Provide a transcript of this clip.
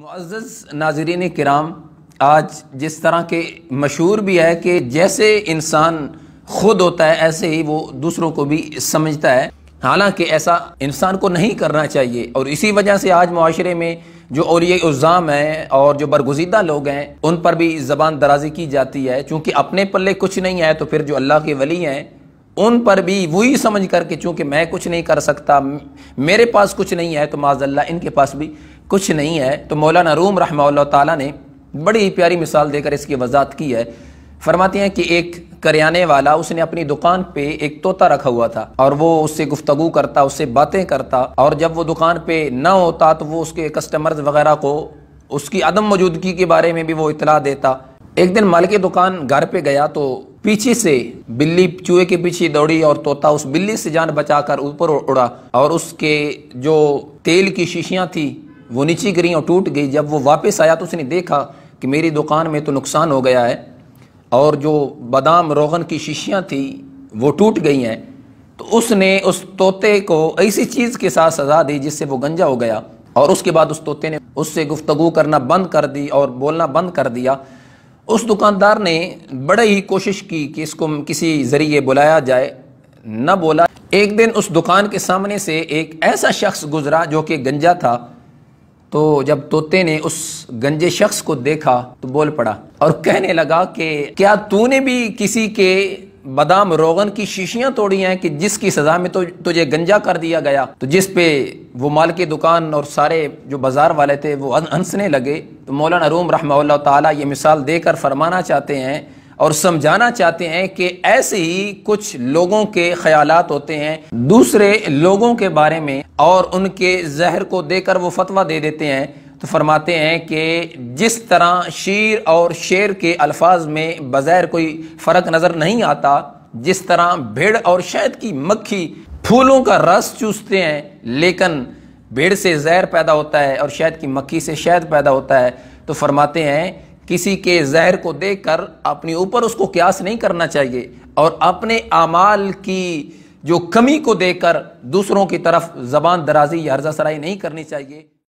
معزز ناظرین کرام آج جس طرح کے مشہور بھی ہے کہ جیسے انسان خود ہوتا ہے ایسے ہی وہ دوسروں کو بھی سمجھتا ہے حالانکہ ایسا انسان کو نہیں کرنا چاہیے اور اسی وجہ سے آج معاشرے میں جو یہ الزام ہیں اور جو برگزیدہ لوگ ہیں ان پر بھی زبان درازی کی جاتی ہے چونکہ اپنے پلے کچھ نہیں ہے تو پھر جو اللہ کے ولی ہیں ان پر بھی وہی سمجھ کر کے چونکہ میں کچھ نہیں کر سکتا میرے پاس کچھ نہیں ہے تو اللہ ان کے پاس بھی کچھ نہیں ہے تو مولانا روم رحمہ اللہ تعالیٰ نے بڑی پیاری مثال دے کر اس کی وضاحت کی ہے فرماتے ہیں کہ ایک کریانے والا اس نے اپنی دکان پہ ایک طوطا رکھا ہوا تھا اور وہ اس سے گفتگو کرتا اس سے باتیں کرتا اور جب وہ دکان پہ نہ ہوتا تو وہ اس کے کسٹمرز وغیرہ کو اس کی عدم موجودگی کے بارے میں بھی وہ اطلاع دیتا ایک دن مالک دکان گھر پہ گیا تو پیچھے سے بلی چوہے کے پیچھے دوڑی اور طوطا اس بلی سے جان بچا کر اوپر اڑا اور اس کے جو تیل کی شیشیاں تھیں وہ نیچے گری اور ٹوٹ گئی جب وہ واپس آیا تو اس نے دیکھا کہ میری دکان میں تو نقصان ہو گیا ہے اور جو بادام روغن کی شیشیاں تھیں وہ ٹوٹ گئی ہیں تو اس نے اس طوطے کو ایسی چیز کے ساتھ سزا دی جس سے وہ گنجا ہو گیا اور اس کے بعد اس طوطے نے اس سے گفتگو کرنا بند کر دی اور بولنا بند کر دیا اس دکاندار نے بڑے ہی کوشش کی کہ اس کو کسی ذریعے بلایا جائے نہ بولا ایک دن اس دکان کے سامنے سے ایک ایسا شخص گزرا جو کہ گنجا تھا تو جب توتے نے اس گنجے شخص کو دیکھا تو بول پڑا اور کہنے لگا کہ کیا تو نے بھی کسی کے بادام روغن کی شیشیاں توڑی ہیں کہ جس کی سزا میں تو گنجا کر دیا گیا تو جس پہ وہ مال کی دکان اور سارے جو بازار والے تھے وہ ہنسنے لگے تو مولانا روم رحمہ اللہ تعالیٰ یہ مثال دے کر فرمانا چاہتے ہیں اور سمجھانا چاہتے ہیں کہ ایسے ہی کچھ لوگوں کے خیالات ہوتے ہیں دوسرے لوگوں کے بارے میں اور ان کے زہر کو دے کر وہ فتویٰ دے دیتے ہیں تو فرماتے ہیں کہ جس طرح شیر اور شیر کے الفاظ میں بظاہر کوئی فرق نظر نہیں آتا جس طرح بھیڑ اور شہد کی مکھی پھولوں کا رس چوستے ہیں لیکن بھیڑ سے زہر پیدا ہوتا ہے اور شہد کی مکھی سے شہد پیدا ہوتا ہے تو فرماتے ہیں کسی کے زہر کو دیکھ کر اپنے اوپر اس کو قیاس نہیں کرنا چاہیے اور اپنے اعمال کی جو کمی کو دیکھ کر دوسروں کی طرف زبان درازی یا عرضہ سرائی نہیں کرنی چاہیے